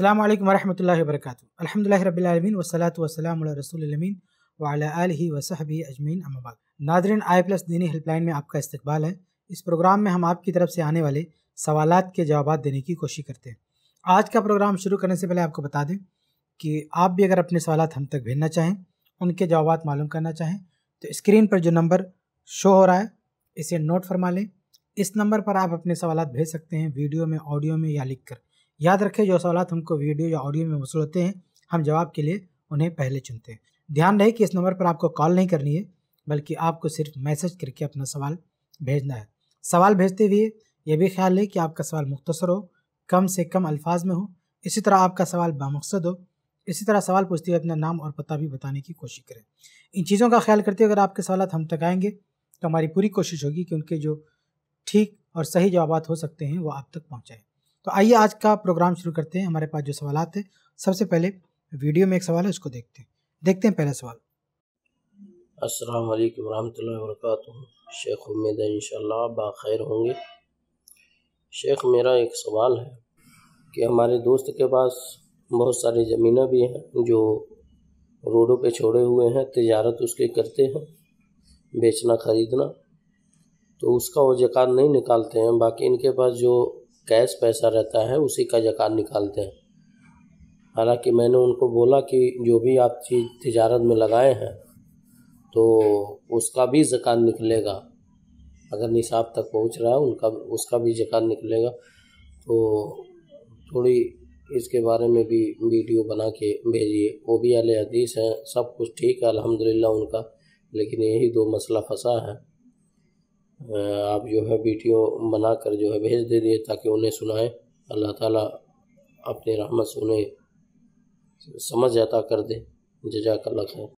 अल्लाम वरहमल वर्क अलहमदिल्ला रबीआलमीन वसलात वसलाम रसूलमीन वाली वसहबी अजमीन अम्माबाद नादरीन आई प्लस दीनी हेल्पलाइन में आपका इस्तकबाल है इस प्रोग्राम में हम आपकी तरफ से आने वाले सवालत के जवाब देने की कोशिश करते हैं आज का प्रोग्राम शुरू करने से पहले आपको बता दें कि आप भी अगर अपने सवाल हम तक भेजना चाहें उनके जवाब मालूम करना चाहें तो स्क्रीन पर जो नंबर शो हो रहा है इसे नोट फरमा लें इस नंबर पर आप अपने सवाल भेज सकते हैं वीडियो में ऑडियो में या लिख कर याद रखें जो सवाल हमको वीडियो या ऑडियो में वसूल होते हैं हम जवाब के लिए उन्हें पहले चुनते हैं ध्यान रहे कि इस नंबर पर आपको कॉल नहीं करनी है बल्कि आपको सिर्फ मैसेज करके अपना सवाल भेजना है सवाल भेजते हुए यह भी ख्याल है कि आपका सवाल मुख्तसर हो कम से कम अल्फाज में हो इसी तरह आपका सवाल बामकसद हो इसी तरह सवाल पूछते हुए अपना नाम और पता भी बताने की कोशिश करें इन चीज़ों का ख्याल करते हुए अगर आपके सवाल हम तक आएंगे तो हमारी पूरी कोशिश होगी कि उनके जो ठीक और सही जवाब हो सकते हैं वो आप तक पहुँचाएँ तो आइए आज का प्रोग्राम शुरू करते हैं हमारे पास जो सवाल थे सबसे पहले वीडियो में एक सवाल है उसको देखते हैं देखते हैं पहला सवाल अस्सलाम वालेकुम रहमतुल्लाहि व बरकातहू शेख उम्मीद है इंशाल्लाह बाखैर होंगे शेख मेरा एक सवाल है कि हमारे दोस्त के पास बहुत सारी ज़मीनें भी हैं जो रोडों पे छोड़े हुए हैं तजारत उसके करते हैं बेचना ख़रीदना तो उसका वो जकार नहीं निकालते हैं बाकी इनके पास जो कैश पैसा रहता है उसी का जक़ात निकालते हैं हालांकि मैंने उनको बोला कि जो भी आप चीज़ तजारत में लगाए हैं तो उसका भी जक़ात निकलेगा अगर निसाब तक पहुंच रहा है उनका उसका भी जक़ात निकलेगा तो थोड़ी इसके बारे में भी वीडियो बना के भेजिए वो भी अल हदीस हैं सब कुछ ठीक है अलहमदिल्ला उनका लेकिन यही दो मसला फंसा है आप जो है वीडियो बना कर जो है भेज दे दिए ताकि उन्हें सुनाएं अल्लाह ताला अपने रहमत से उन्हें समझ जाता कर दे जजाकल्ला खैर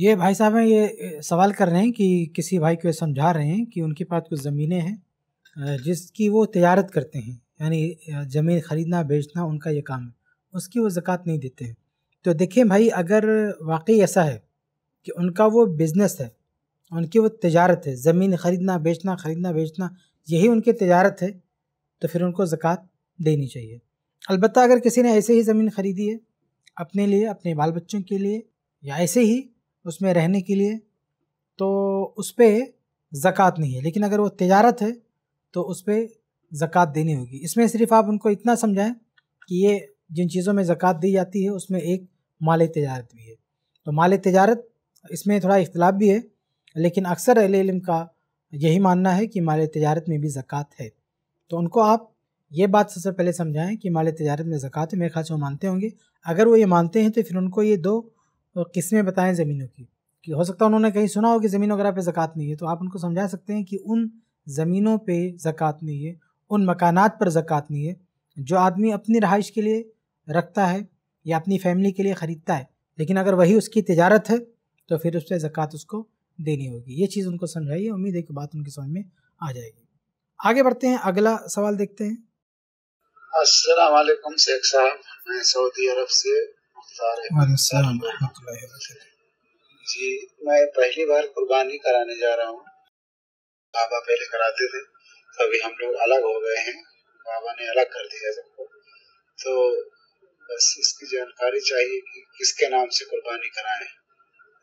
ये भाई साहब हैं ये सवाल कर रहे हैं कि किसी भाई को समझा रहे हैं कि उनके पास कुछ ज़मीनें हैं जिसकी वो तजारत करते हैं यानी ज़मीन ख़रीदना बेचना उनका ये काम है उसकी वो ज़क़़त नहीं देते हैं तो देखें भाई अगर वाकई ऐसा है कि उनका वो बिज़नेस है उनकी वो तजारत है ज़मीन ख़रीदना बेचना ख़रीदना बेचना यही उनकी तजारत है तो फिर उनको ज़क़़त देनी चाहिए अलबत्त अगर किसी ने ऐसे ही ज़मीन ख़रीदी है अपने लिए अपने बाल बच्चों के लिए या ऐसे ही उसमें रहने के लिए तो उस पर ज़क़़त नहीं है लेकिन अगर वो तजारत है तो उस पर ज़क़़त देनी होगी इसमें सिर्फ आप उनको इतना समझाएं कि ये जिन चीज़ों में ज़क़़त दी जाती है उसमें एक माल तजारत भी है तो माल तजारत इसमें थोड़ा इख्तलाफ भी है लेकिन अक्सर एल का यही मानना है कि माल तजारत में भी ज़क़़त है तो उनको आप ये बात सबसे पहले समझाएं कि माल तजारत में ज़क़़त है मेरे ख्याल से वो मानते होंगे अगर वो ये मानते हैं तो फिर उनको ये दो किस्में बताएं ज़मीनों की कि हो सकता है उन्होंने कहीं सुना हो कि ज़मीन वगैरह पे ज़क़़त नहीं है तो आप उनको समझा सकते हैं कि उन ज़मीनों पे ज़क़़त नहीं है उन मकानात पर ज़क़़त नहीं है जो आदमी अपनी रहाइश के लिए रखता है या अपनी फैमिली के लिए ख़रीदता है लेकिन अगर वही उसकी तजारत है तो फिर उस पर ज़क़़त उसको देनी होगी ये चीज़ उनको समझाइए उम्मीद है कि बात उनकी समझ में आ जाएगी आगे बढ़ते हैं अगला सवाल देखते हैं अस्सलाम वालेकुम शेख साहब मैं सऊदी अरब से जी मैं पहली बार कुर्बानी कराने जा रहा हूँ बाबा पहले कराते थे तो अभी हम लोग अलग हो गए हैं बाबा ने अलग कर दिया सबको तो बस इसकी जानकारी चाहिए कि किसके नाम से कुर्बानी कराएं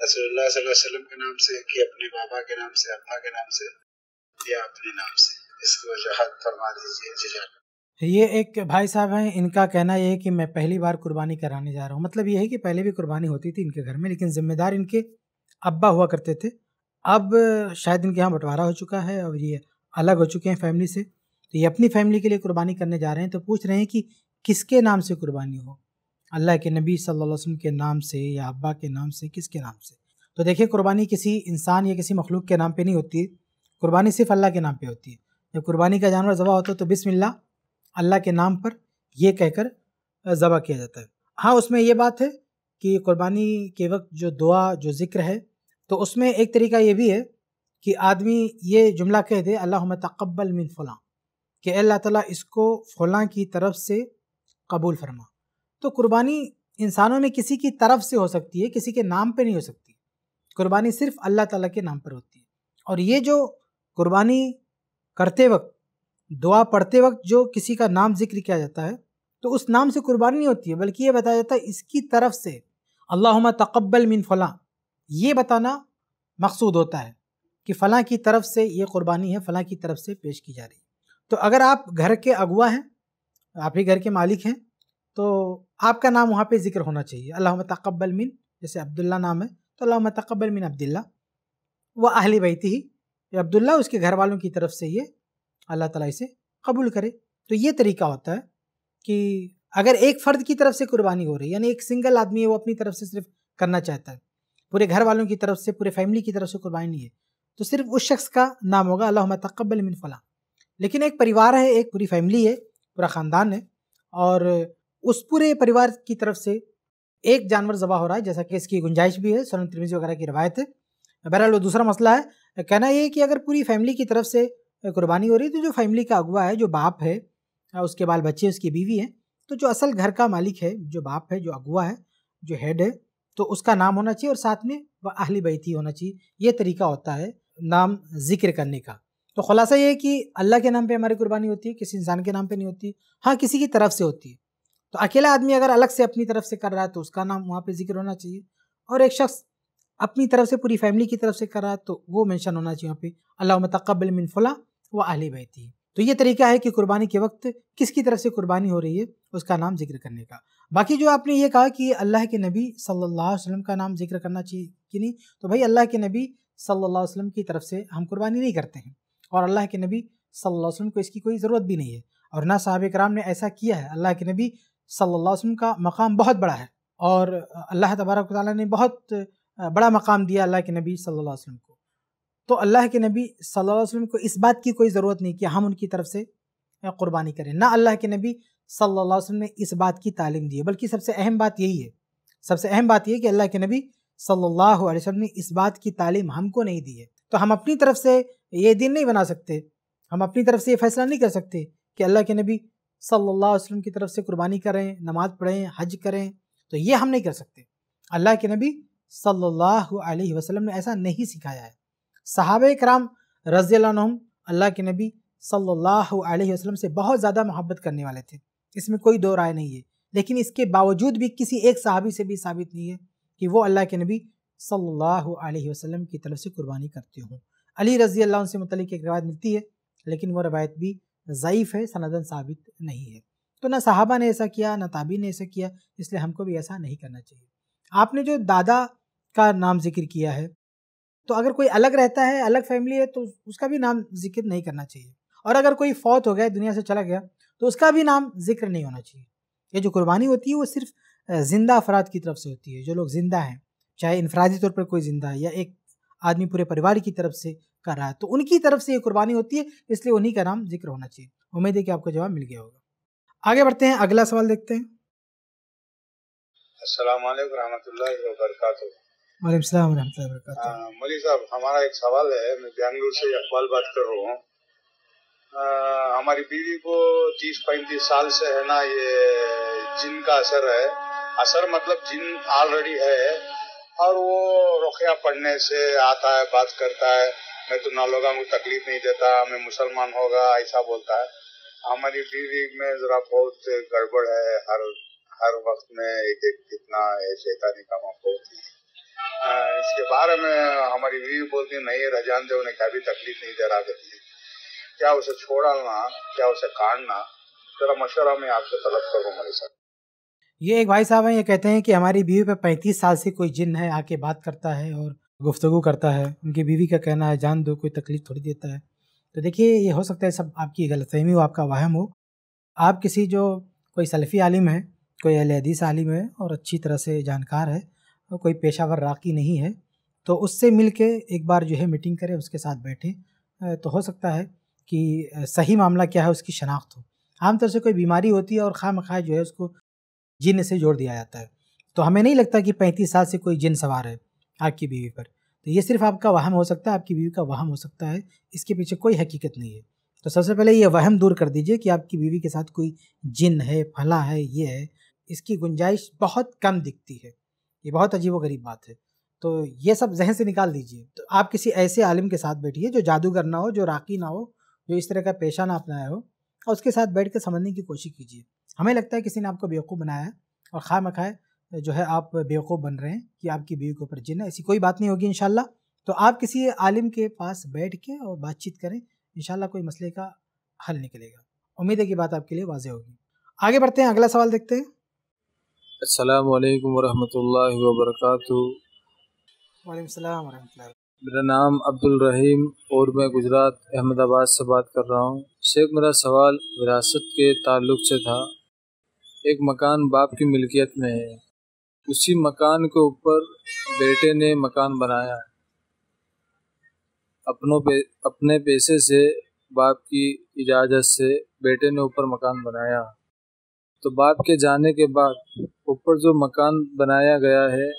वसल्लम के नाम से कि अपने बाबा के नाम से अम्मा के नाम से या अपने नाम से इसकी वजाहत फरमा दीजिए जजाक ये एक भाई साहब हैं इनका कहना यह है कि मैं पहली बार कुर्बानी कराने जा रहा हूँ मतलब यह है कि पहले भी कुर्बानी होती थी इनके घर में लेकिन जिम्मेदार इनके अब्बा हुआ करते थे अब शायद इनके यहाँ बंटवारा हो चुका है और ये अलग हो चुके हैं फैमिली से तो ये अपनी फैमिली के लिए कुर्बानी करने जा रहे हैं तो पूछ रहे हैं कि किसके नाम से कुर्बानी हो अल्लाह के नबी सल्लल्लाहु अलैहि वसल्लम के नाम से या अब्बा के नाम से किसके नाम से तो देखिए कुर्बानी किसी इंसान या किसी मखलूक के नाम पे नहीं होती कुर्बानी सिर्फ अल्लाह के नाम पे होती है जब कुर्बानी का जानवर ज़बा होता है तो बिसमिल्ला अल्लाह के नाम पर यह कहकर ज़बा किया जाता है हाँ उसमें यह बात है कि कुर्बानी के वक्त जो दुआ जो ज़िक्र है तो उसमें एक तरीका ये भी है कि आदमी ये जुमला कह दे अल्लाह तकबल मिन फ़लाँ कि अल्लाह ताला इसको फ़लाँ की तरफ से कबूल फरमा तो कुर्बानी इंसानों में किसी की तरफ से हो सकती है किसी के नाम पर नहीं हो सकती कुर्बानी सिर्फ अल्लाह ताला के नाम पर होती है और ये जो कुर्बानी करते वक्त दुआ पढ़ते वक्त जो किसी का नाम जिक्र किया जाता है तो उस नाम से कुर्बानी नहीं होती है बल्कि ये बताया जाता है इसकी तरफ से अल्लाह तकब्बल मिन फ़लाँ ये बताना मकसूद होता है कि फ़लाँ की तरफ से ये कुर्बानी है फ़लाँ की तरफ से पेश की जा रही है तो अगर आप घर के अगुआ हैं आप ही घर के मालिक हैं तो आपका नाम वहाँ पे जिक्र होना चाहिए अल्लाह तकबल मिन जैसे अब्दुल्ला नाम है तो अल्लाह तकबल मिन अब्दुल्ला व अहली बैती ही अब्दुल्ला उसके घर वालों की तरफ से ये अल्लाह ताला इसे कबूल करे तो ये तरीका होता है कि अगर एक फ़र्द की तरफ से कुर्बानी हो रही है यानी एक सिंगल आदमी है वो अपनी तरफ से सिर्फ करना चाहता है पूरे घर वालों की तरफ से पूरे फैमिली की तरफ से कुर्बानी नहीं है तो सिर्फ उस शख्स का नाम होगा अल्लाह तकबल मिन फ़लाँ लेकिन एक परिवार है एक पूरी फैमिली है पूरा ख़ानदान है और उस पूरे परिवार की तरफ से एक जानवर जबा हो रहा है जैसा कि इसकी गुंजाइश भी है सोनम त्रिवेदी वगैरह की रवायत है बहरहाल वो दूसरा मसला है कहना ये कि अगर पूरी फैमिली की तरफ से कुर्बानी हो रही है तो जो फैमिली का अगुआ है जो बाप है उसके बाल बच्चे उसकी बीवी है तो जो असल घर का मालिक है जो बाप है जो अगुआ है जो हेड है तो उसका नाम होना चाहिए और साथ में वह अहली बैती होना चाहिए ये तरीका होता है नाम जिक्र करने का तो खुलासा ये है कि अल्लाह के नाम पे हमारी कुर्बानी होती है किसी इंसान के नाम पे नहीं होती हाँ किसी की तरफ से होती है तो अकेला आदमी अगर अलग से अपनी तरफ से कर रहा है तो उसका नाम वहाँ पे जिक्र होना चाहिए और एक शख्स अपनी तरफ से पूरी फैमिली की तरफ से कर रहा है तो वो मेंशन होना चाहिए वहाँ पे अल्लाह मतकबल मिनफला व अहल है तो ये तरीका है कि कुर्बानी के वक्त किसकी तरफ से कुर्बानी हो रही है उसका नाम जिक्र करने का बाकी जो आपने ये कहा कि अल्लाह के नबी सल्ला वसलम का नाम जिक्र करना चाहिए कि नहीं तो भाई अल्लाह के नबी सल्ला वसलम की तरफ से हम कुर्बानी नहीं करते हैं और अल्लाह के नबी सल्लल्लाहु अलैहि वसल्लम को इसकी कोई ज़रूरत भी नहीं है और ना साहब कराम ने ऐसा किया है अल्लाह के नबी सल्लल्लाहु अलैहि वसल्लम का मकाम बहुत बड़ा है और अल्लाह तबारक ताली ने बहुत बड़ा मकाम दिया अल्लाह के नबी सल्लल्लाहु अलैहि वसल्लम को तो अल्लाह के नबी सल्लल्लाहु अलैहि वसल्लम को इस बात की कोई ज़रूरत नहीं कि हम उनकी तरफ से कुर्बानी करें ना अल्लाह के नबी सल्ला वसम ने इस बात की तालीम दी है बल्कि सबसे अहम बात यही है सबसे अहम बात यह कि अल्लाह के नबी सल्लल्लाहु अलैहि वसल्लम ने इस बात की तालीम हमको नहीं दी है तो हम अपनी तरफ से ये दिन नहीं बना सकते हम अपनी तरफ से ये फैसला नहीं कर सकते कि अल्लाह के नबी सल्ला वसलम की तरफ से कुर्बानी करें नमाज पढ़ें हज करें तो ये हम नहीं कर सकते अल्लाह के नबी सल्ला वसलम ने ऐसा नहीं सिखाया है सहाब कराम रज़ी अल्लाह के नबी सल्ला वसलम से बहुत ज़्यादा मोहब्बत करने वाले थे इसमें कोई दो राय नहीं है लेकिन इसके बावजूद भी किसी एक सहाबी से भी साबित नहीं है कि वो अल्लाह के नबी सल्ला वसलम की तरफ से कुर्बानी करते हों अली रज़ी अल्लाह से मतलब एक रवायत मिलती है लेकिन वो रवायत भी ज़यीफ़ है सनदन साबित नहीं है तो ना साहबा ने ऐसा किया ना ताबी ने ऐसा किया इसलिए हमको भी ऐसा नहीं करना चाहिए आपने जो दादा का नाम जिक्र किया है तो अगर कोई अलग रहता है अलग फैमिली है तो उसका भी नाम जिक्र नहीं करना चाहिए और अगर कोई फौत हो गया दुनिया से चला गया तो उसका भी नाम जिक्र नहीं होना चाहिए ये जो कुर्बानी होती है वो सिर्फ ज़िंदा अफराद की तरफ से होती है जो लोग ज़िंदा हैं चाहे इनफरादी तौर पर कोई ज़िंदा है या एक आदमी पूरे परिवार की तरफ से कर रहा है तो उनकी तरफ से ये कुर्बानी होती है इसलिए उन्हीं का नाम जिक्र होना चाहिए उम्मीद है कि आपको जवाब मिल गया होगा आगे बढ़ते हैं अगला सवाल देखते हैं वाले हाँ, साहब हमारा एक सवाल है मैं बेंगलुरु से अकबाल बात कर रहा हूँ हमारी बीवी को तीस पैंतीस साल से है ना ये जिन का असर है असर मतलब जिन ऑलरेडी है और वो रुखिया पढ़ने से आता है बात करता है मैं तो ना लोग को तकलीफ नहीं देता मैं मुसलमान होगा ऐसा बोलता है हमारी बीवी में जरा बहुत गड़बड़ है हर हर वक्त में एक एक कितना शैतानी का मौका होती है इसके बारे में हमारी बीवी बोलती है नहीं रजान देव ने क्या भी तकलीफ नहीं दे रहा करती क्या उसे छोड़ना क्या उसे काटना जरा मशुरा मैं आपसे तलब करूँ मेरे साथ ये एक भाई साहब हैं ये कहते हैं कि हमारी बीवी पे पैंतीस साल से कोई जिन है आके बात करता है और गुफ्तु करता है उनकी बीवी का कहना है जान दो कोई तकलीफ थोड़ी देता है तो देखिए ये हो सकता है सब आपकी गलतफहमी हो आपका वाहम हो आप किसी जो कोई सलफ़ी आलिम है कोई अलहदीस हदीस आलिम है और अच्छी तरह से जानकार है और कोई पेशावर राकी नहीं है तो उससे मिल के एक बार जो है मीटिंग करें उसके साथ बैठें तो हो सकता है कि सही मामला क्या है उसकी शनाख्त हो आमतौर से कोई बीमारी होती है और खाम खा जो है उसको जिन से जोड़ दिया जाता है तो हमें नहीं लगता कि पैंतीस साल से कोई जिन सवार है आपकी बीवी पर तो ये सिर्फ आपका वहम हो सकता है आपकी बीवी का वहम हो सकता है इसके पीछे कोई हकीकत नहीं है तो सबसे पहले ये वहम दूर कर दीजिए कि आपकी बीवी के साथ कोई जिन है फला है ये है इसकी गुंजाइश बहुत कम दिखती है ये बहुत अजीब व गरीब बात है तो ये सब जहन से निकाल दीजिए तो आप किसी ऐसे आलिम के साथ बैठिए जो जादूगर ना हो जो राखी ना हो जो इस तरह का पेशा ना अपनाया हो और उसके साथ बैठ कर समझने की कोशिश कीजिए हमें लगता है किसी ने आपको बेवकूफ़ बनाया और खा मखाए जो है आप बेवकूफ़ बन रहे हैं कि आपकी बीवी के ऊपर जिन है ऐसी कोई बात नहीं होगी इन तो आप किसी आलिम के पास बैठ के और बातचीत करें इन कोई मसले का हल निकलेगा उम्मीद है कि बात आपके लिए वाजह होगी आगे बढ़ते हैं अगला सवाल देखते हैं असल वरहमल मेरा नाम अब्दुल रहीम और मैं गुजरात अहमदाबाद से बात कर रहा हूँ शेख मेरा सवाल विरासत के ताल्लुक से था एक मकान बाप की मिलकियत में है उसी मकान के ऊपर बेटे ने मकान बनाया है अपनों पे अपने पैसे से बाप की इजाज़त से बेटे ने ऊपर मकान बनाया तो बाप के जाने के बाद ऊपर जो मकान बनाया गया है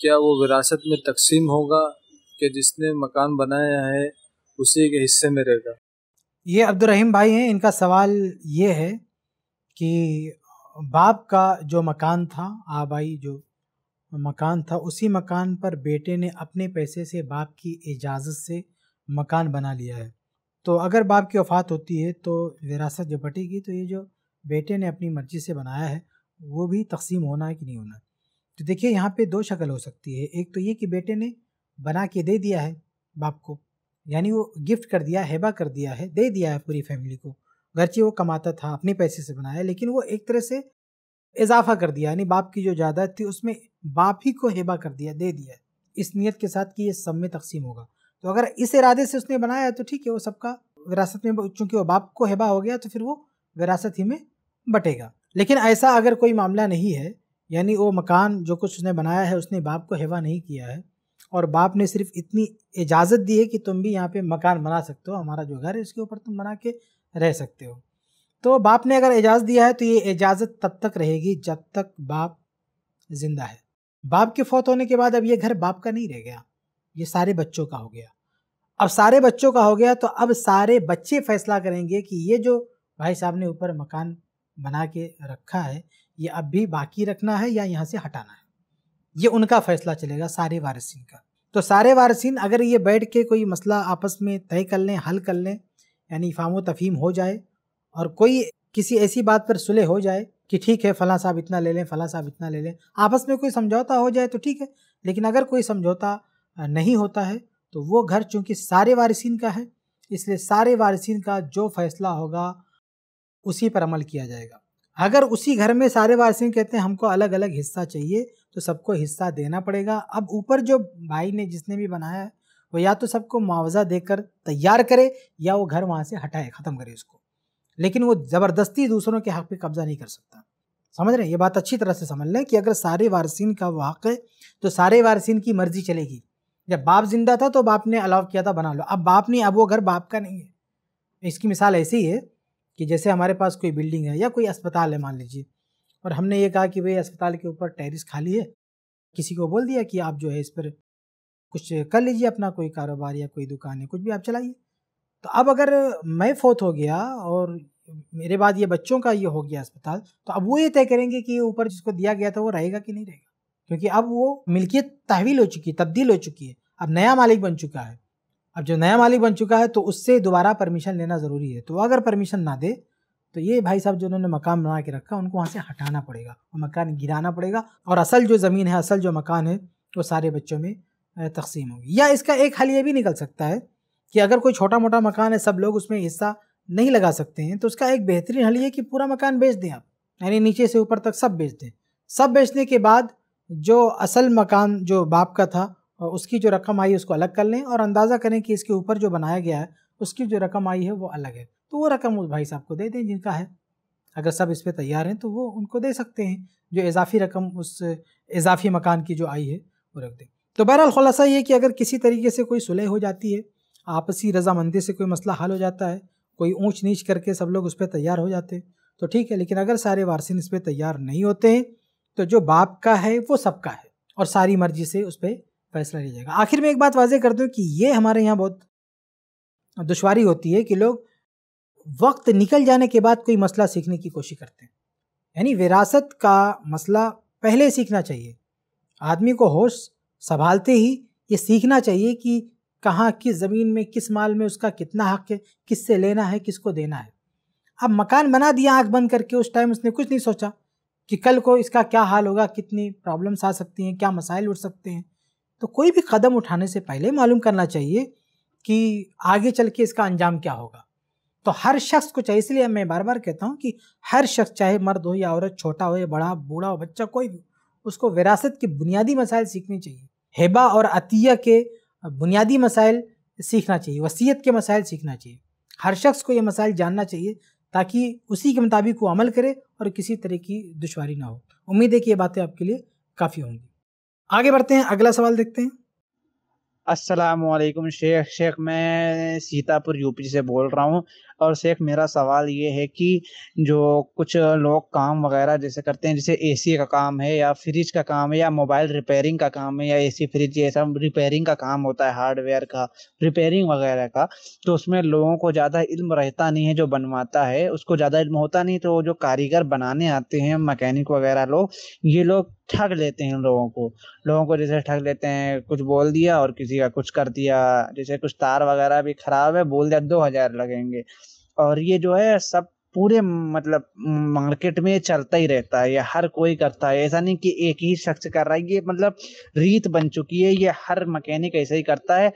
क्या वो विरासत में तकसीम होगा कि जिसने मकान बनाया है उसी के हिस्से में रहेगा ये अब्दुलरहीम भाई हैं इनका सवाल ये है कि बाप का जो मकान था आबाई जो मकान था उसी मकान पर बेटे ने अपने पैसे से बाप की इजाज़त से मकान बना लिया है तो अगर बाप की वफात होती है तो विरासत जो बटेगी तो ये जो बेटे ने अपनी मर्ज़ी से बनाया है वो भी तकसीम होना है कि नहीं होना तो देखिए यहाँ पे दो शक्ल हो सकती है एक तो ये कि बेटे ने बना के दे दिया है बाप को यानी वो गिफ्ट कर दिया हैबा कर दिया है दे दिया है पूरी फैमिली को गरचे वो कमाता था अपने पैसे से बनाया लेकिन वो एक तरह से इजाफा कर दिया यानी बाप की जो जायदाद थी उसमें बाप ही को हेबा कर दिया दे दिया इस नीयत के साथ कि ये सब में तकसीम होगा तो अगर इस इरादे से उसने बनाया तो ठीक है वो सबका विरासत में चूंकि वो बाप को हेबा हो गया तो फिर वो विरासत ही में बटेगा लेकिन ऐसा अगर कोई मामला नहीं है यानी वो मकान जो कुछ उसने बनाया है उसने बाप को हेवा नहीं किया है और बाप ने सिर्फ इतनी इजाज़त दी है कि तुम भी यहाँ पे मकान बना सकते हो हमारा जो घर है उसके ऊपर तुम बना के रह सकते हो तो बाप ने अगर एजाज़ दिया है तो ये इजाज़त तब तक रहेगी जब तक बाप जिंदा है बाप के फौत होने के बाद अब ये घर बाप का नहीं रह गया ये सारे बच्चों का हो गया अब सारे बच्चों का हो गया तो अब सारे बच्चे फैसला करेंगे कि ये जो भाई साहब ने ऊपर मकान बना के रखा है ये अब भी बाकी रखना है या यहाँ से हटाना है ये उनका फैसला चलेगा सारे वारसिन का तो सारे वारसिन अगर ये बैठ के कोई मसला आपस में तय कर लें हल कर लें यानी इफाम तफीम हो जाए और कोई किसी ऐसी बात पर सुलह हो जाए कि ठीक है फलां साहब इतना ले लें फलां साहब इतना ले लें आपस में कोई समझौता हो जाए तो ठीक है लेकिन अगर कोई समझौता नहीं होता है तो वो घर चूँकि सारे वारसिन का है इसलिए सारे वारसिन का जो फैसला होगा उसी पर अमल किया जाएगा अगर उसी घर में सारे वारसिन कहते हैं हमको अलग अलग हिस्सा चाहिए तो सबको हिस्सा देना पड़ेगा अब ऊपर जो भाई ने जिसने भी बनाया है वो या तो सबको मुआवजा देकर तैयार करे या वो घर वहाँ से हटाए ख़त्म करे उसको लेकिन वो ज़बरदस्ती दूसरों के हक पे कब्ज़ा नहीं कर सकता समझ रहे हैं ये बात अच्छी तरह से समझ लें कि अगर सारे वारसिन का वो हक है तो सारे वारसिन की मर्ज़ी चलेगी जब बाप जिंदा था तो बाप ने अलाव किया था बना लो अब बाप नहीं अब वो घर बाप का नहीं है इसकी मिसाल ऐसी है कि जैसे हमारे पास कोई बिल्डिंग है या कोई अस्पताल है मान लीजिए और हमने ये कहा कि भाई अस्पताल के ऊपर टेरिस खाली है किसी को बोल दिया कि आप जो है इस पर कुछ कर लीजिए अपना कोई कारोबार या कोई दुकान है कुछ भी आप चलाइए तो अब अगर मैं फोत हो गया और मेरे बाद ये बच्चों का ये हो गया अस्पताल तो अब वो ये तय करेंगे कि ऊपर जिसको दिया गया था वो रहेगा कि नहीं रहेगा क्योंकि अब वो मिल्कियत तहवील हो चुकी है तब्दील हो चुकी है अब नया मालिक बन चुका है अब जो नया मालिक बन चुका है तो उससे दोबारा परमिशन लेना ज़रूरी है तो अगर परमिशन ना दे तो ये भाई साहब जो उन्होंने मकान बना के रखा उनको वहाँ से हटाना पड़ेगा और मकान गिराना पड़ेगा और असल जो ज़मीन है असल जो मकान है वो सारे बच्चों में तकसीम होगी या इसका एक हल ये भी निकल सकता है कि अगर कोई छोटा मोटा मकान है सब लोग उसमें हिस्सा नहीं लगा सकते हैं तो उसका एक बेहतरीन हल ये कि पूरा मकान बेच दें आप यानी नीचे से ऊपर तक सब बेच दें सब बेचने के बाद जो असल मकान जो बाप का था और उसकी जो रकम आई उसको अलग कर लें और अंदाज़ा करें कि इसके ऊपर जो बनाया गया है उसकी जो रकम आई है वो अलग है तो वो रकम उस भाई साहब को दे दें जिनका है अगर सब इस पर तैयार हैं तो वो उनको दे सकते हैं जो इजाफी रकम उस इजाफी मकान की जो आई है वो रख दें तो बहरहाल खुलासा ये कि अगर किसी तरीके से कोई सुलह हो जाती है आपसी रजामंदी से कोई मसला हल हो जाता है कोई ऊंच नीच करके सब लोग उस पर तैयार हो जाते हैं तो ठीक है लेकिन अगर सारे वारसिन इस पर तैयार नहीं होते हैं तो जो बाप का है वो सबका है और सारी मर्जी से उस पर फैसला लिया जाएगा आखिर में एक बात वाजह कर दूँ कि ये हमारे यहाँ बहुत दुशारी होती है कि लोग वक्त निकल जाने के बाद कोई मसला सीखने की कोशिश करते हैं यानी विरासत का मसला पहले सीखना चाहिए आदमी को होश संभालते ही ये सीखना चाहिए कि कहाँ किस ज़मीन में किस माल में उसका कितना हक है किससे लेना है किसको देना है अब मकान बना दिया आँख बंद करके उस टाइम उसने कुछ नहीं सोचा कि कल को इसका क्या हाल होगा कितनी प्रॉब्लम्स आ सकती हैं क्या मसाइल उठ सकते हैं तो कोई भी कदम उठाने से पहले मालूम करना चाहिए कि आगे चल के इसका अंजाम क्या होगा तो हर शख्स को चाहिए इसलिए मैं बार बार कहता हूँ कि हर शख्स चाहे मर्द हो या औरत छोटा हो या बड़ा बूढ़ा हो बच्चा कोई भी उसको विरासत के बुनियादी मसाइल सीखने चाहिए हेबा और अतिया के बुनियादी मसाइल सीखना चाहिए वसीयत के मसाइल सीखना चाहिए हर शख्स को ये मसाइल जानना चाहिए ताकि उसी के मुताबिक वो अमल करे और किसी तरह की दुशारी ना हो उम्मीद है कि ये बातें आपके लिए काफ़ी होंगी आगे बढ़ते हैं अगला सवाल देखते हैं असलम शेख शेख मैं सीतापुर यूपी से बोल रहा हूँ और शेख मेरा सवाल ये है कि जो कुछ लोग काम वगैरह जैसे करते हैं जैसे एसी का काम है या फ्रिज का काम है या मोबाइल रिपेयरिंग का काम है या एसी फ्रिज ये सब रिपेयरिंग का काम होता है हार्डवेयर का रिपेयरिंग वगैरह का तो उसमें लोगों को ज़्यादा इल्म रहता नहीं है जो बनवाता है उसको ज़्यादा इल्म होता नहीं तो जो कारीगर बनाने आते हैं मकैनिक वगैरह लोग ये लोग ठग लेते हैं लोगों को लोगों को जैसे ठग लेते हैं कुछ बोल दिया और किसी का कुछ कर दिया जैसे कुछ तार वगैरह भी ख़राब है बोल दिया दो हज़ार लगेंगे और ये जो है सब पूरे मतलब मार्केट में चलता ही रहता है या हर कोई करता है ऐसा नहीं कि एक ही शख्स कर रहा है ये मतलब रीत बन चुकी है ये हर मकैनिक ऐसे ही करता है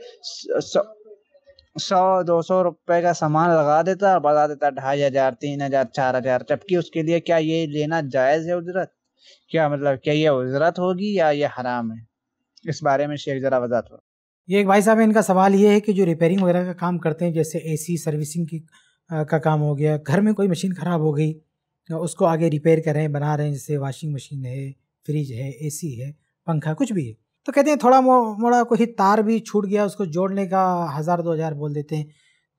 सौ दो सौ रुपए का सामान लगा देता है और बता देता है ढाई हजार तीन हजार चार हजार जबकि उसके लिए क्या ये लेना जायज है उजरत क्या मतलब क्या ये उजरत होगी या ये हराम है इस बारे में शेख जरा वजह हो ये एक भाई साहब इनका सवाल ये है कि जो रिपेयरिंग वगैरह का काम करते हैं जैसे एसी सर्विसिंग की का काम हो गया घर में कोई मशीन ख़राब हो गई तो उसको आगे रिपेयर कर रहे हैं बना रहे हैं जैसे वाशिंग मशीन है फ्रिज है ए है पंखा कुछ भी है तो कहते हैं थोड़ा मोड़ा कोई तार भी छूट गया उसको जोड़ने का हज़ार दो हज़ार बोल देते हैं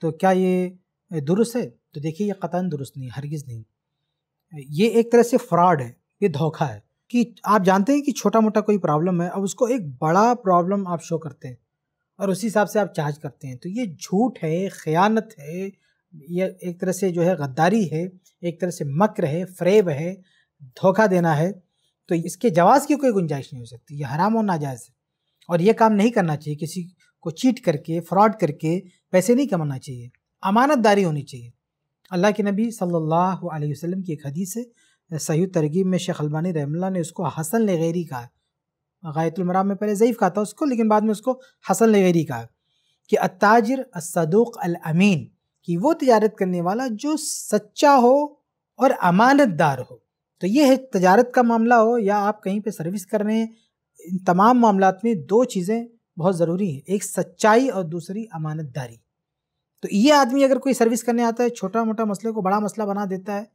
तो क्या ये दुरुस्त है तो देखिए ये कतन दुरुस्त नहीं हरगिज़ नहीं ये एक तरह से फ्रॉड है ये धोखा है कि आप जानते हैं कि छोटा मोटा कोई प्रॉब्लम है अब उसको एक बड़ा प्रॉब्लम आप शो करते हैं और उसी हिसाब से आप चार्ज करते हैं तो ये झूठ है ख़यानत है ये एक तरह से जो है गद्दारी है एक तरह से मकर है फ्रेब है धोखा देना है तो इसके जवाज़ की कोई गुंजाइश नहीं हो सकती ये हराम और नाजायज़ है और ये काम नहीं करना चाहिए किसी को चीट करके फ्रॉड करके पैसे नहीं कमाना चाहिए अमानतदारी होनी चाहिए अल्लाह के नबी सल्लल्लाहु अलैहि वसल्लम की एक हदीस है सही तरगीब में शेख अलबानी रहमल्ला ने उसको हसन लगैरी कहा गायतुलमराम में पहले ज़यीफ़ कहा था उसको लेकिन बाद में उसको हसन लगैरी कहा कि अताजर असदूक अलमीन कि वो तजारत करने वाला जो सच्चा हो और अमानतदार हो तो ये है तजारत का मामला हो या आप कहीं पे सर्विस कर रहे हैं इन तमाम मामला में दो चीज़ें बहुत ज़रूरी हैं एक सच्चाई और दूसरी अमानतदारी तो ये आदमी अगर कोई सर्विस करने आता है छोटा मोटा मसले को बड़ा मसला बना देता है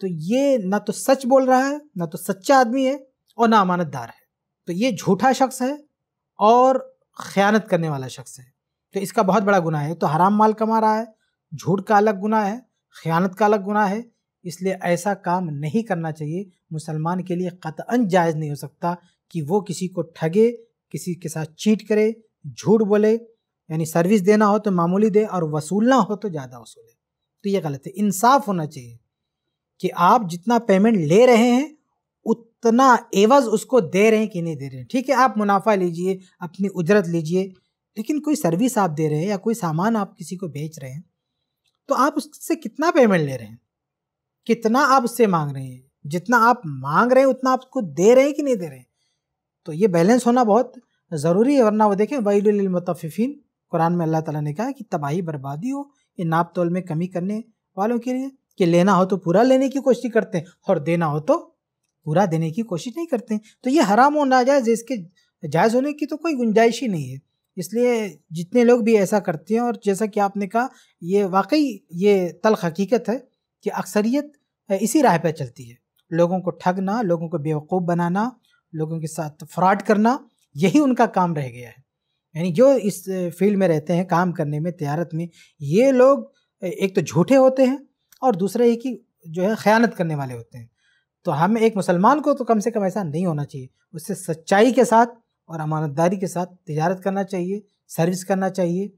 तो ये ना तो सच बोल रहा है ना तो सच्चा आदमी है और ना अमानतदार है तो ये झूठा शख्स है और ख़यानत करने वाला शख्स है तो इसका बहुत बड़ा गुनाह है तो हराम माल कमा रहा है झूठ का अलग गुना है ख़यानत का अलग गुना है इसलिए ऐसा काम नहीं करना चाहिए मुसलमान के लिए कतअन जायज़ नहीं हो सकता कि वो किसी को ठगे किसी के साथ चीट करे झूठ बोले यानी सर्विस देना हो तो मामूली दे और वसूलना हो तो ज़्यादा वसूले तो ये गलत है इंसाफ होना चाहिए कि आप जितना पेमेंट ले रहे हैं उतना एवज उसको दे रहे हैं कि नहीं दे रहे हैं ठीक है आप मुनाफा लीजिए अपनी उजरत लीजिए लेकिन कोई सर्विस आप दे रहे हैं या कोई सामान आप किसी को बेच रहे हैं तो आप उससे कितना पेमेंट ले रहे हैं कितना आप उससे मांग रहे हैं जितना आप मांग रहे हैं उतना आपको दे रहे हैं कि नहीं दे रहे हैं तो ये बैलेंस होना बहुत ज़रूरी है वरना वो देखें वईलमतफ़ीन कुरान में अल्लाह ताला ने कहा कि तबाही बर्बादी हो ये नाप तोल में कमी करने वालों के लिए कि लेना हो तो पूरा लेने की कोशिश करते हैं और देना हो तो पूरा देने की कोशिश नहीं करते तो ये हराम और नाजायज़ इसके जायज़ होने की तो कोई गुंजाइश ही नहीं है इसलिए जितने लोग भी ऐसा करते हैं और जैसा कि आपने कहा ये वाकई ये तलख हकीकत है कि अक्सरियत इसी राह पर चलती है लोगों को ठगना लोगों को बेवकूफ़ बनाना लोगों के साथ फ्रॉड करना यही उनका काम रह गया है यानी जो इस फील्ड में रहते हैं काम करने में तजारत में ये लोग एक तो झूठे होते हैं और दूसरा ये कि जो है ख़यानत करने वाले होते हैं तो हम एक मुसलमान को तो कम से कम ऐसा नहीं होना चाहिए उससे सच्चाई के साथ और अमानतदारी के साथ तजारत करना चाहिए सर्विस करना चाहिए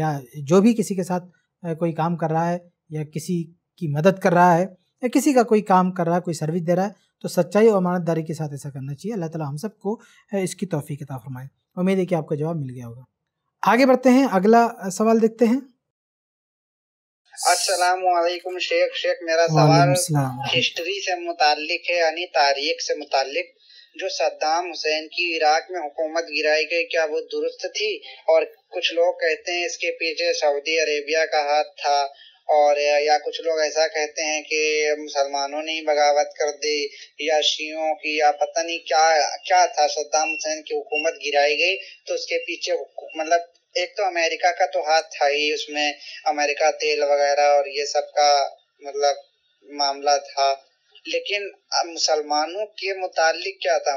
या जो भी किसी के साथ कोई काम कर रहा है या किसी की मदद कर रहा है या किसी का कोई काम कर रहा है कोई सर्विस दे रहा है तो सच्चाई और अमानतदारी के साथ ऐसा करना चाहिए अल्लाह ताला हम सबको इसकी तोफ़ी किताब फरमाए उम्मीद है कि आपका जवाब मिल गया होगा आगे बढ़ते हैं अगला सवाल देखते हैं असलम शेख शेख मेरा सवाल हिस्ट्री से मुतालिक है यानी तारीख से मुतालिक जो सद्दाम हुसैन की इराक में हुकूमत गिराई गई क्या वो दुरुस्त थी और कुछ लोग कहते हैं इसके पीछे सऊदी अरेबिया का हाथ था और या कुछ लोग ऐसा कहते हैं कि मुसलमानों ने बगावत कर दी या शियों की या पता नहीं क्या क्या था सद्दाम हुसैन की हुकूमत गिराई गई तो उसके पीछे मतलब एक तो अमेरिका का तो हाथ था ही उसमें अमेरिका तेल वगैरह और ये सब का मतलब मामला था लेकिन मुसलमानों के मुतालिक क्या था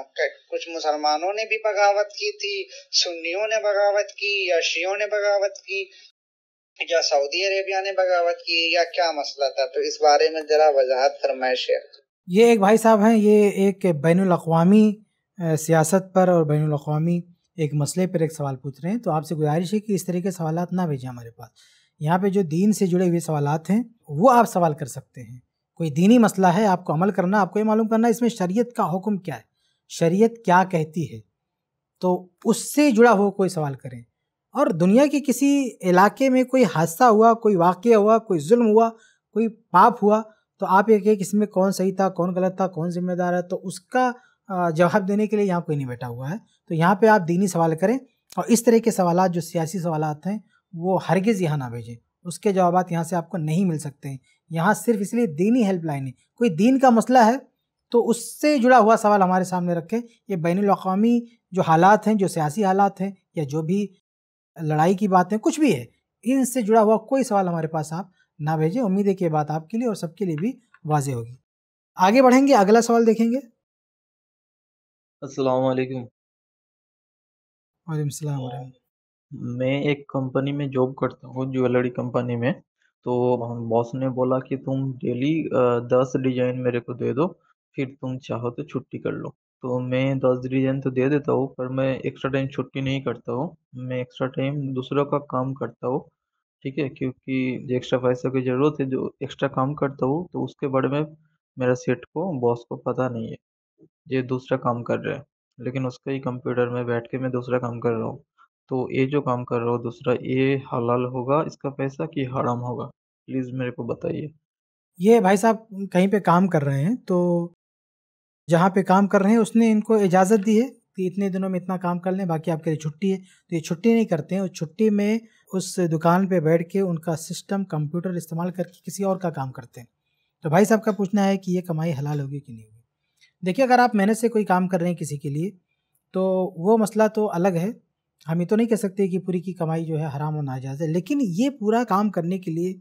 कुछ मुसलमानों ने भी बगावत की थी सुन्नियों ने बगावत की या शियों ने बगावत की या सऊदी अरेबिया ने बगावत की या क्या मसला था तो इस बारे में जरा वजाहत फरमाए शेख ये एक भाई साहब हैं ये एक बैन अवी सियासत पर और बैन अवी एक मसले पर एक सवाल पूछ रहे हैं तो आपसे गुजारिश है कि इस तरह के सवाल ना भेजें हमारे पास यहाँ पे जो दीन से जुड़े हुए सवाल हैं वो आप सवाल कर सकते हैं कोई दीनी मसला है आपको अमल करना आपको ये मालूम करना इसमें शरीयत का हुक्म क्या है शरीयत क्या कहती है तो उससे जुड़ा हो कोई सवाल करें और दुनिया के किसी इलाके में कोई हादसा हुआ कोई वाक़ हुआ कोई जुल्म हुआ कोई पाप हुआ तो आप ये कहें कि इसमें कौन सही था कौन गलत था कौन जिम्मेदार है तो उसका जवाब देने के लिए यहाँ कोई नहीं बैठा हुआ है तो यहाँ पर आप दीनी सवाल करें और इस तरह के सवाल जो सियासी सवाल हैं वो हरगिज़ यहाँ ना भेजें उसके जवाब यहाँ से आपको नहीं मिल सकते हैं यहाँ सिर्फ इसलिए दीनी हेल्पलाइन है कोई दीन का मसला है तो उससे जुड़ा हुआ सवाल हमारे सामने रखें ये बैन अवी जो हालात हैं जो सियासी हालात हैं या जो भी लड़ाई की बातें कुछ भी है इनसे जुड़ा हुआ कोई सवाल हमारे पास आप ना भेजें उम्मीद है कि ये बात आपके लिए और सबके लिए भी वाजे होगी आगे बढ़ेंगे अगला सवाल देखेंगे अस्सलाम वालेकुम वालेकुम सलाम मैं एक कंपनी में जॉब करता हूँ ज्वेलरी कंपनी में तो बॉस ने बोला कि तुम डेली दस डिजाइन मेरे को दे दो फिर तुम चाहो तो छुट्टी कर लो तो मैं दस डिजाइन तो दे देता हूँ पर मैं एक्स्ट्रा टाइम छुट्टी नहीं करता हूँ मैं एक्स्ट्रा टाइम दूसरों का काम करता हूँ ठीक है क्योंकि एक्स्ट्रा पैसा की ज़रूरत है जो एक्स्ट्रा काम करता हूँ तो उसके बारे में मेरा सेट को बॉस को पता नहीं है ये दूसरा काम कर रहा है लेकिन उसका ही कंप्यूटर में बैठ के मैं दूसरा काम कर रहा हूँ तो ये जो काम कर रहा हो दूसरा ये हलाल होगा इसका पैसा कि हराम होगा प्लीज़ मेरे को बताइए ये भाई साहब कहीं पे काम कर रहे हैं तो जहाँ पे काम कर रहे हैं उसने इनको इजाज़त दी है कि इतने दिनों में इतना काम कर लें बाकी आपके लिए छुट्टी है तो ये छुट्टी नहीं करते हैं उस छुट्टी में उस दुकान पे बैठ के उनका सिस्टम कंप्यूटर इस्तेमाल करके किसी और का काम करते हैं तो भाई साहब का पूछना है कि ये कमाई हलाल होगी कि नहीं होगी देखिए अगर आप मेहनत से कोई काम कर रहे हैं किसी के लिए तो वो मसला तो अलग है हम ये तो नहीं कह सकते कि पूरी की कमाई जो है हराम और नाजायज़ है लेकिन ये पूरा काम करने के लिए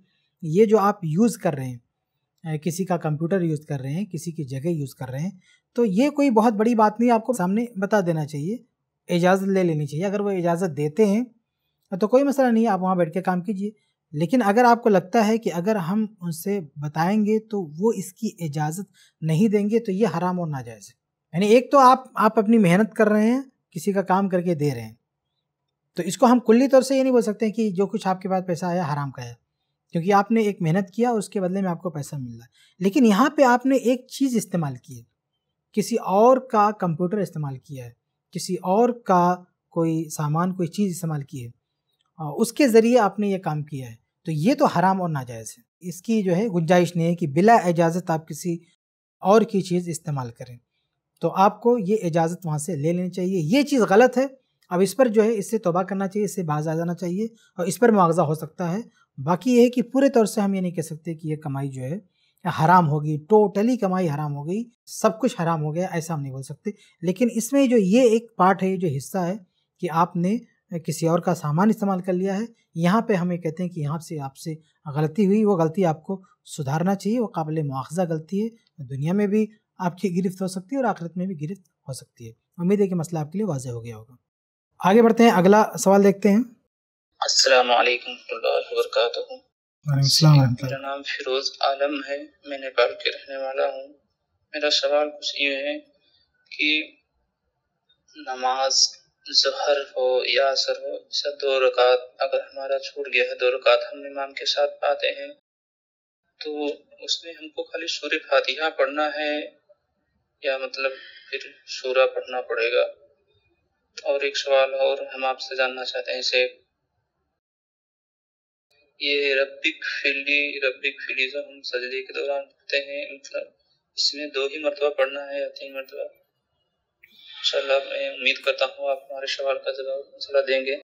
ये जो आप यूज़ कर रहे हैं किसी का कंप्यूटर यूज़ कर रहे हैं किसी की जगह यूज़ कर रहे हैं तो ये कोई बहुत बड़ी बात नहीं आपको सामने बता देना चाहिए इजाज़त ले लेनी चाहिए अगर वो इजाज़त देते हैं तो कोई मसला नहीं है आप वहाँ बैठ के काम कीजिए लेकिन अगर आपको लगता है कि अगर हम उनसे बताएंगे तो वो इसकी इजाज़त नहीं देंगे तो ये हराम और नाजायज़ है यानी एक तो आप आप अपनी मेहनत कर रहे हैं किसी का काम करके दे रहे हैं तो इसको हम कुल्ली तौर से ये नहीं बोल सकते कि जो कुछ आपके पास पैसा आया हराम का है क्योंकि आपने एक मेहनत किया और उसके बदले में आपको पैसा मिल रहा है लेकिन यहाँ पे आपने एक चीज़ इस्तेमाल की है किसी और का कंप्यूटर इस्तेमाल किया है किसी और का कोई सामान कोई चीज़ इस्तेमाल की है उसके ज़रिए आपने ये काम किया है तो ये तो हराम और नाजायज़ है इसकी जो है गुंजाइश नहीं है कि बिला इजाज़त आप किसी और की चीज़ इस्तेमाल करें तो आपको ये इजाज़त वहाँ से ले लेनी चाहिए ये चीज़ गलत है अब इस पर जो है इससे तोबा करना चाहिए इससे बाज आ जाना चाहिए और इस पर मुआवजा हो सकता है बाकी ये है कि पूरे तौर से हम ये नहीं कह सकते कि ये कमाई जो है हराम होगी टोटली कमाई हराम हो गई सब कुछ हराम हो गया ऐसा हम नहीं बोल सकते लेकिन इसमें जो ये एक पार्ट है जो हिस्सा है कि आपने किसी और का सामान इस्तेमाल कर लिया है यहाँ पे हम ये कहते हैं कि यहाँ से आपसे गलती हुई वो गलती आपको सुधारना चाहिए वो काबिल मुआवजा गलती है दुनिया में भी आपकी गिरफ्त हो सकती है और आखिरत में भी गिरफ्त हो सकती है उम्मीद है कि मसला आपके लिए वाजह हो गया होगा आगे बढ़ते हैं अगला सवाल देखते हैं अस्सलाम वालेकुम मेरा नाम फिरोज आलम है मैं नेपाल के रहने वाला हूँ मेरा सवाल कुछ ये है कि नमाज जहर हो या असर हो सब दो रकात अगर हमारा छूट गया है दो रकात हम इमाम के साथ पाते हैं तो उसमें हमको खाली सूर्य फातिहा पढ़ना है या मतलब फिर सूरा पढ़ना पड़ेगा और एक सवाल और हम आपसे जानना चाहते हैं इसे ये रब्बिक फिली रब्बिक फिली जो हम सजदे के दौरान पढ़ते हैं मतलब इसमें दो ही मरतबा पढ़ना है या तीन मरतबा इंशाल्लाह मैं उम्मीद करता हूँ आप हमारे सवाल का जवाब सलाह देंगे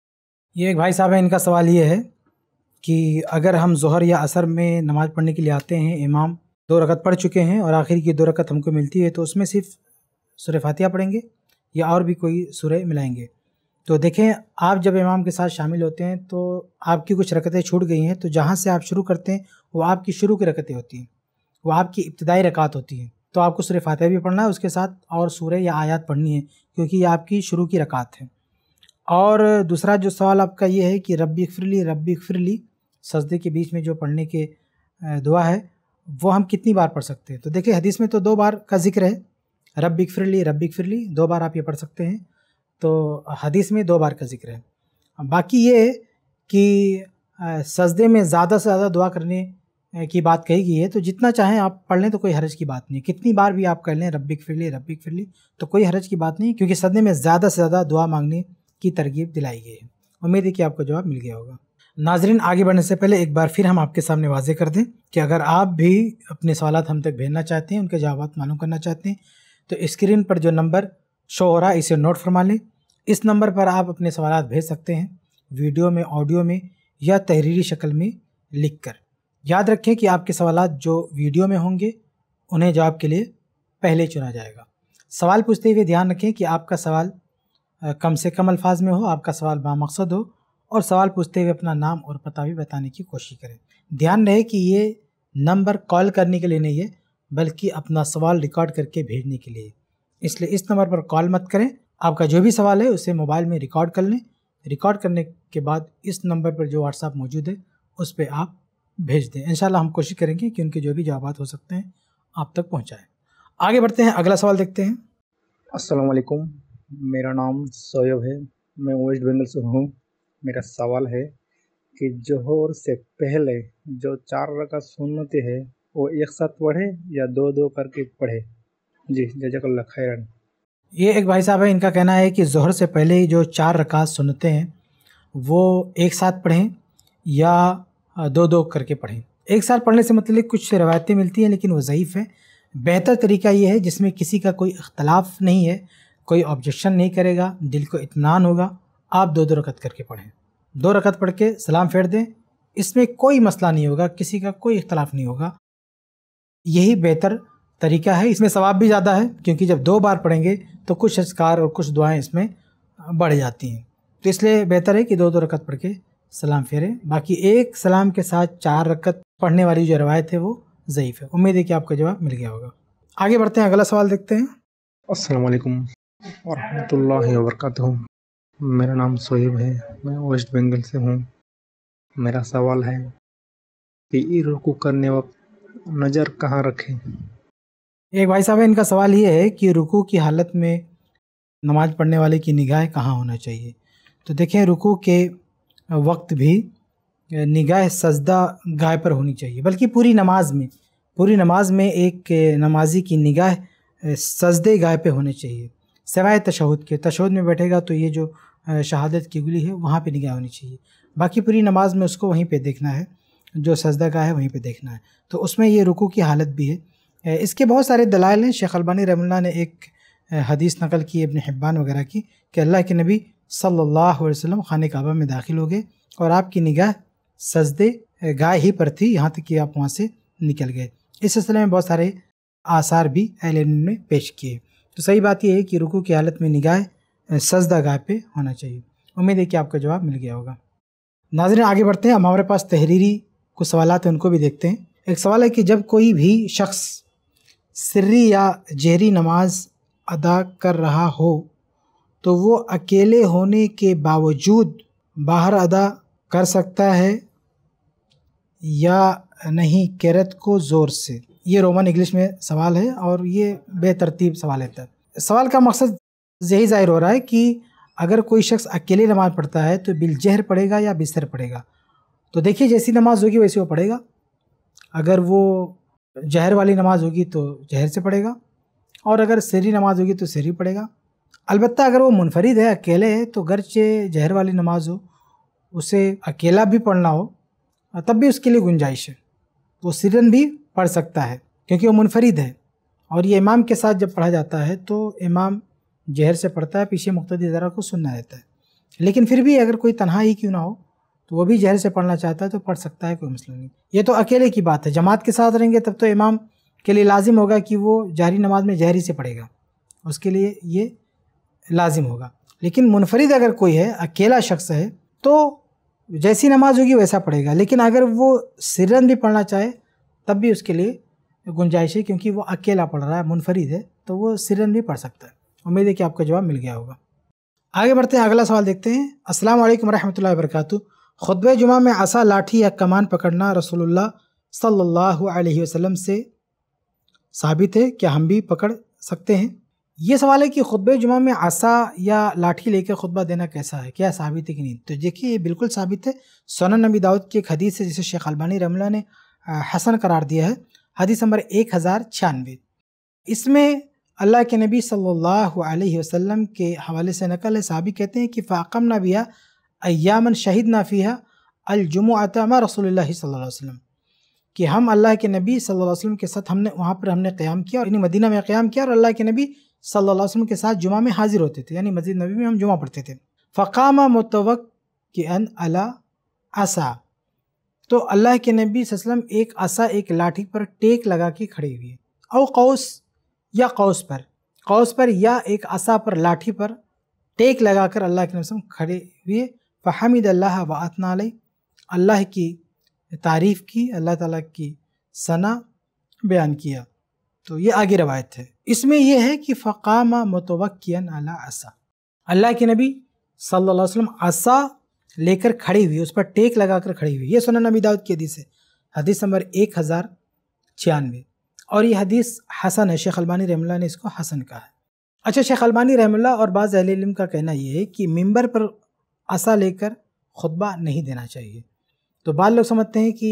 ये एक भाई साहब है इनका सवाल ये है कि अगर हम जहर या असर में नमाज़ पढ़ने के लिए आते हैं इमाम दो रकत पढ़ चुके हैं और आखिर की दो रकत हमको मिलती है तो उसमें सिर्फ सुर पढ़ेंगे या और भी कोई सुरह मिलाएंगे तो देखें आप जब इमाम के साथ शामिल होते हैं तो आपकी कुछ रकतें छूट गई हैं तो जहाँ से आप शुरू करते हैं वो आपकी शुरू की रकतें होती हैं वो आपकी इब्तदाई रकात होती हैं तो आपको सूर्य फातह भी पढ़ना है उसके साथ और सूर्य या आयात पढ़नी है क्योंकि ये आपकी शुरू की रकात है और दूसरा जो सवाल आपका ये है कि रब्बी फ्रली रब्बी फ्रली सजदे के बीच में जो पढ़ने के दुआ है वो हम कितनी बार पढ़ सकते हैं तो देखिए हदीस में तो दो बार का जिक्र है रब फिरली रब फिरली दो बार आप ये पढ़ सकते हैं तो हदीस में दो बार का जिक्र है बाकी ये कि सजदे में ज़्यादा से ज़्यादा दुआ करने की बात कही गई है तो जितना चाहें आप पढ़ लें तो कोई हरज की बात नहीं कितनी बार भी आप कर लें रब्बिक फिरली रबिक फिरली तो कोई हरज की बात नहीं क्योंकि सदमे में ज़्यादा से ज़्यादा दुआ मांगने की तरगीब दिलाई गई है उम्मीद है कि आपको जवाब मिल गया होगा नाजरीन आगे बढ़ने से पहले एक बार फिर हम आपके सामने वाजे कर दें कि अगर आप भी अपने सवाल हम तक भेजना चाहते हैं उनके जवाब मालूम करना चाहते हैं तो स्क्रीन पर जो नंबर शो हो रहा है इसे नोट फरमा लें इस नंबर पर आप अपने सवाल भेज सकते हैं वीडियो में ऑडियो में या तहरीरी शक्ल में लिख कर याद रखें कि आपके सवाल जो वीडियो में होंगे उन्हें जवाब के लिए पहले चुना जाएगा सवाल पूछते हुए ध्यान रखें कि आपका सवाल कम से कम अल्फाज में हो आपका सवाल बामकसद हो और सवाल पूछते हुए अपना नाम और पता भी बताने की कोशिश करें ध्यान रहे कि ये नंबर कॉल करने के लिए नहीं है बल्कि अपना सवाल रिकॉर्ड करके भेजने के लिए इसलिए इस नंबर पर कॉल मत करें आपका जो भी सवाल है उसे मोबाइल में रिकॉर्ड कर लें रिकॉर्ड करने के बाद इस नंबर पर जो व्हाट्सअप मौजूद है उस पर आप भेज दें इन हम कोशिश करेंगे कि उनके जो भी जवाब हो सकते हैं आप तक पहुँचाएँ आगे बढ़ते हैं अगला सवाल देखते हैं असलकुम मेरा नाम सोयब है मैं वेस्ट बंगल से हूँ मेरा सवाल है कि जोहर से पहले जो चार रकत सुनते है वो एक साथ पढ़े या दो दो करके पढ़े जी जजक अल्लाह खैरन ये एक भाई साहब है इनका कहना है कि जहर से पहले ही जो चार रकात सुनते हैं वो एक साथ पढ़ें या दो दो करके पढ़ें एक साथ पढ़ने से मतलब कुछ रवायतें मिलती हैं लेकिन वो ज़यीफ़ है बेहतर तरीका ये है जिसमें किसी का कोई अख्तलाफ नहीं है कोई ऑब्जेक्शन नहीं करेगा दिल को इतमान होगा आप दो दो रकत करके पढ़ें दो रकत पढ़ के सलाम फेर दें इसमें कोई मसला नहीं होगा किसी का कोई इख्तलाफ नहीं होगा यही बेहतर तरीका है इसमें सवाब भी ज़्यादा है क्योंकि जब दो बार पढ़ेंगे तो कुछ संस्कार और कुछ दुआएं इसमें बढ़ जाती हैं तो इसलिए बेहतर है कि दो दो रकत पढ़ के सलाम फेरें बाकी एक सलाम के साथ चार रकत पढ़ने वाली जो रवायत है वो ज़यीफ़ है उम्मीद है कि आपका जवाब मिल गया होगा आगे बढ़ते हैं अगला सवाल देखते हैं अस्सलाम वालेकुम वरहमतुल्लाहि मेरा नाम सोहेब है मैं वेस्ट बंगाल से हूँ मेरा सवाल है कि रुकू करने वक्त नज़र कहाँ रखें एक भाई साहब इनका सवाल ये है कि रुकू की हालत में नमाज पढ़ने वाले की निगाह कहाँ होना चाहिए तो देखें रुकू के वक्त भी निगाह सजदा गाय पर होनी चाहिए बल्कि पूरी नमाज में पूरी नमाज में एक नमाजी की निगाह सजदे गाय पर होनी चाहिए सिवाय तशहद के तशहद में बैठेगा तो ये जो शहादत की गुली है वहाँ पे निगाह होनी चाहिए बाकी पूरी नमाज में उसको वहीं पे देखना है जो सजदा का है वहीं पे देखना है तो उसमें ये रुकू की हालत भी है इसके बहुत सारे दलाल हैं शेख अलबानी रमल्ला ने एक हदीस नकल की अपने हिब्बान वगैरह की कि अल्लाह के नबी सल्लल्लाहु अलैहि वसल्लम खान काबा में दाखिल हो गए और आपकी निगाह सजदे गाय ही पर थी यहाँ तक कि आप वहाँ से निकल गए इस सिलसिले में बहुत सारे आसार भी एल ने पेश किए तो सही बात यह है कि रुकू की हालत में निगाह सजदा गाह पे होना चाहिए उम्मीद है कि आपका जवाब मिल गया होगा नाजरन आगे बढ़ते हैं अब हमारे पास तहरीरी कुछ सवाल हैं उनको भी देखते हैं एक सवाल है कि जब कोई भी शख्स सर्री या जहरी नमाज अदा कर रहा हो तो वो अकेले होने के बावजूद बाहर अदा कर सकता है या नहीं कैरत को ज़ोर से ये रोमन इंग्लिश में सवाल है और ये बेतरतीब सवाल है तब सवाल का मकसद यही जाहिर हो रहा है कि अगर कोई शख्स अकेले नमाज पढ़ता है तो बिलजहर पड़ेगा या बिस्तर पड़ेगा तो देखिए जैसी नमाज होगी वैसे वो पढ़ेगा अगर वो जहर वाली नमाज होगी तो जहर से पढ़ेगा और अगर शहरी नमाज होगी तो शहरी पढ़ेगा अलबत् अगर वो मुनफरद है अकेले है तो गरचे जहर वाली नमाज हो उसे अकेला भी पढ़ना हो तब भी उसके लिए गुंजाइश है वो सिरन भी पढ़ सकता है क्योंकि वो मुनफरद है और ये इमाम के साथ जब पढ़ा जाता है तो इमाम जहर से पढ़ता है पीछे मुख्तदी ज़रा को सुनना रहता है लेकिन फिर भी अगर कोई तनहाई क्यों ना हो तो वो भी जहर से पढ़ना चाहता है तो पढ़ सकता है कोई मसला नहीं ये तो अकेले की बात है जमात के साथ रहेंगे तब तो इमाम के लिए लाजिम होगा कि वो जारी नमाज में जहरी से पढ़ेगा उसके लिए ये लाजिम होगा लेकिन मुनफरद अगर कोई है अकेला शख्स है तो जैसी नमाज होगी वैसा पढ़ेगा लेकिन अगर वो सिरन भी पढ़ना चाहे तब भी उसके लिए गुंजाइश है क्योंकि वो अकेला पढ़ रहा है मुनफरद है तो वो सिरन भी पढ़ सकता है उम्मीद है कि आपका जवाब मिल गया होगा आगे बढ़ते हैं अगला सवाल देखते हैं असल वरहमल वर्का खुतब जुमा में आसा लाठी या कमान पकड़ना रसूलुल्लाह सल्लल्लाहु अलैहि वसल्लम से साबित है क्या हम भी पकड़ सकते हैं ये सवाल है कि खुतब जुमा में असा या लाठी लेकर खुतबा देना कैसा है क्या साबित है कि नहीं तो देखिए ये बिल्कुल साबित है सोना नबी दाऊद की एक हदीस है जिसे शेख अलबानी रमला ने हसन करार दिया है हदीस नंबर एक हज़ार छियानवे इसमें अल्लाह के नबी सल्लल्लाहु अलैहि वसल्लम के हवाले से नकल है साहबी कहते हैं कि फ़ाकम नबिया अयामन शहीद नाफिया मा रसोल सल्ला वसम कि हम अल्लाह के नबी सल्लल्लाहु अलैहि वसल्लम के साथ हमने वहाँ पर हमने क़्याम किया और यानी मदीना में क़्याम किया और अल्लाह के नबी सल्लल्लाहु अलैहि वसल्लम के साथ जुमा में हाजिर होते थे यानी मस्जिद नबी में हम जुमा पढ़ते थे फ़कामा मुतवक के अन अला आसा तो अल्लाह के नबी वसल्लम एक आसा एक लाठी पर टेक लगा के खड़े हुए और कौस या कौस पर कौस पर या एक आसा पर लाठी पर टेक लगा अल्लाह के नबी खड़े हुए फ़हमद अल्लाह वतना अल्लाह की तारीफ़ की अल्लाह ताला की सना बयान किया तो ये आगे रवायत है इसमें यह है कि फ़काम मतवक्न अला असा अल्लाह के नबी सल्लल्लाहु अलैहि वसल्लम असा लेकर खड़ी हुई उस पर टेक लगाकर खड़ी हुई ये सुना नबी दाऊद की हदीस है हदीस नंबर एक हज़ार छियानवे और ये हदीस हसन है शेख अलबानी रहमल्ला ने इसको हसन कहा है अच्छा शेख अलबानी रहमल्ला और बाज़ अहिल का कहना यह है कि मंबर पर असा लेकर खुतबा नहीं देना चाहिए तो बाद लोग समझते हैं कि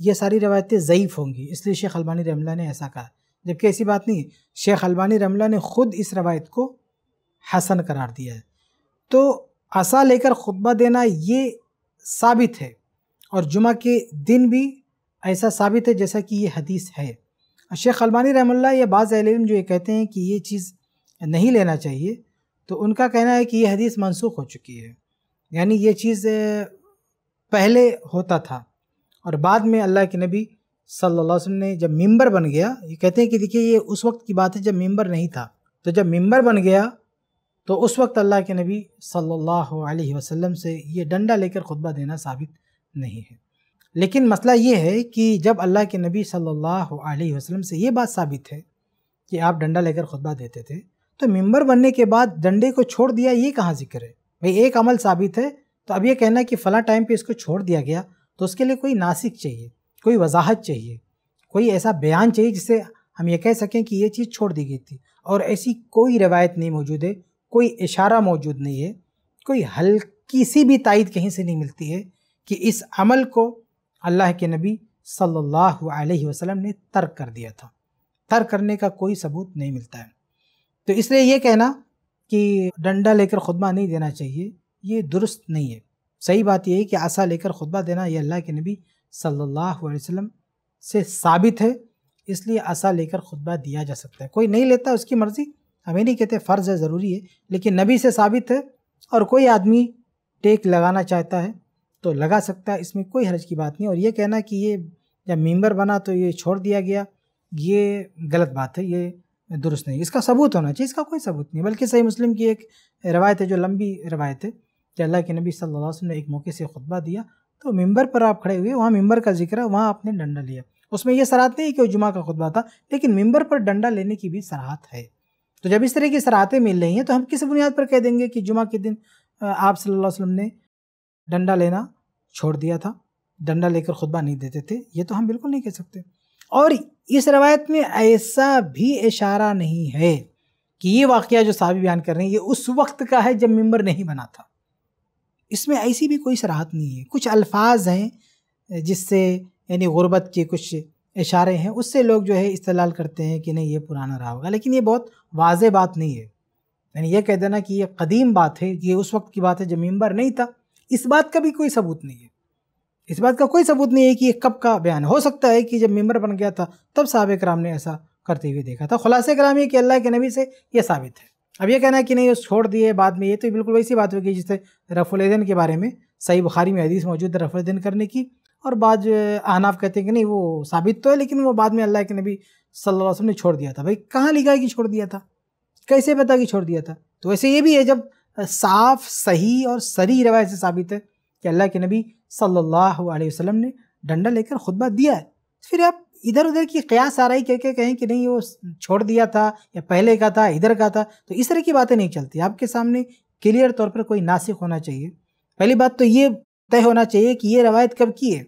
ये सारी रवायतें ज़यीफ़ होंगी इसलिए शेख अलबानी रमला ने ऐसा कहा जबकि ऐसी बात नहीं शेख अलबानी रमला ने ख़ुद इस रवायत को हसन करार दिया है तो असा लेकर खुतबा देना ये साबित है और जुमा के दिन भी ऐसा साबित है जैसा कि ये हदीस है शेख अलबानी रमल्ला या बाज़ अहम जो ये कहते हैं कि ये चीज़ नहीं लेना चाहिए तो उनका कहना है कि ये हदीस मनसूख हो चुकी है यानी ये चीज़ पहले होता था और बाद में अल्लाह के नबी सल्लल्लाहु अलैहि वसल्लम ने जब मेंबर बन गया ये कहते हैं कि देखिए ये उस वक्त की बात है जब मेंबर नहीं था तो जब मेंबर बन गया तो उस वक्त अल्लाह के नबी सल्लल्लाहु अलैहि वसल्लम से ये डंडा लेकर खुतबा देना साबित नहीं है लेकिन मसला ये है कि जब अल्लाह के नबी सल्लल्लाहु अलैहि वसल्लम से ये बात साबित है कि आप डंडा लेकर खुतबा देते थे तो मेंबर बनने के बाद डंडे को छोड़ दिया ये कहाँ जिक्र है भाई एक अमल साबित है तो अब ये कहना है कि फ़लाँ टाइम पे इसको छोड़ दिया गया तो उसके लिए कोई नासिक चाहिए कोई वजाहत चाहिए कोई ऐसा बयान चाहिए जिससे हम ये कह सकें कि ये चीज़ छोड़ दी गई थी और ऐसी कोई रवायत नहीं मौजूद है कोई इशारा मौजूद नहीं है कोई हल्की सी भी तायद कहीं से नहीं मिलती है कि इस अमल को अल्लाह के नबी सल्लल्लाहु अलैहि वसल्लम ने तर्क कर दिया था तर्क करने का कोई सबूत नहीं मिलता है तो इसलिए ये कहना कि डंडा लेकर खुतबा नहीं देना चाहिए ये दुरुस्त नहीं है सही बात यह है कि आशा लेकर खुतबा देना यह अल्लाह के नबी सल्लल्लाहु अलैहि वसल्लम से साबित है इसलिए आशा लेकर खुतबा दिया जा सकता है कोई नहीं लेता उसकी मर्ज़ी हमें नहीं कहते फ़र्ज़ है ज़रूरी है लेकिन नबी से साबित है और कोई आदमी टेक लगाना चाहता है तो लगा सकता है इसमें कोई हर्ज की बात नहीं और ये कहना कि ये जब मेम्बर बना तो ये छोड़ दिया गया ये गलत बात है ये दुरुस्त नहीं इसका सबूत होना चाहिए इसका कोई सबूत नहीं बल्कि सही मुस्लिम की एक रवायत है जो लंबी रवायत है कि अल्लाह के नबी सल्लल्लाहु अलैहि वसल्लम ने एक मौके से खुतबा दिया तो मिंबर पर आप खड़े हुए वहाँ मिंबर का जिक्र है वहाँ आपने डंडा लिया उसमें यह सराहत नहीं कि जुमा का खुतबा था लेकिन मिंबर पर डंडा लेने की भी सराहत है तो जब इस तरह की सराहतें मिल रही हैं तो हम किस बुनियाद पर कह देंगे कि जुमा के दिन आप सल्लल्लाहु अलैहि वसल्लम ने डंडा लेना छोड़ दिया था डंडा लेकर खुतबा नहीं देते थे ये तो हम बिल्कुल नहीं कह सकते और इस रवायत में ऐसा भी इशारा नहीं है कि ये वाक़ जो साबी बयान कर रहे हैं ये उस वक्त का है जब मंबर नहीं बना था इसमें ऐसी भी कोई सराहत नहीं है कुछ अल्फाज हैं जिससे यानी गुरबत के कुछ इशारे हैं उससे लोग जो है इस्तेलाल करते हैं कि नहीं ये पुराना रहा होगा लेकिन ये बहुत वाज बात नहीं है यानी यह कह देना कि ये कदीम बात है ये उस वक्त की बात है जब मेम्बर नहीं था इस बात का भी कोई सबूत नहीं है इस बात का कोई सबूत नहीं है कि ये कब का बयान हो सकता है कि जब मेम्बर बन गया था तब साहब कराम ने ऐसा करते हुए देखा था खुलासे कराम ये कि अल्लाह के नबी से ये साबित है अब ये कहना है कि नहीं उस छोड़ दिए बाद में ये तो बिल्कुल वैसी बात होगी जिससे रफुलदन के बारे में सही बुखारी में हदीस मौजूद है रफुलदन करने की और बाद आनाब कहते हैं कि नहीं वो साबित तो है लेकिन वो बाद में अल्लाह के नबी सल्लल्लाहु अलैहि वसल्लम ने छोड़ दिया था भाई कहाँ लिखा है कि छोड़ दिया था कैसे पता कि छोड़ दिया था तो वैसे ये भी है जब साफ सही और सरी रवायत से साबित है कि अल्लाह के नबी सल्लल्लाहु अलैहि वसल्लम ने डंडा लेकर खुतबा दिया है फिर आप इधर उधर की कयास आ रही कह के कहें कि नहीं वो छोड़ दिया था या पहले का था इधर का था तो इस तरह की बातें नहीं चलती आपके सामने क्लियर तौर पर कोई नासिक होना चाहिए पहली बात तो ये तय होना चाहिए कि ये रवायत कब की है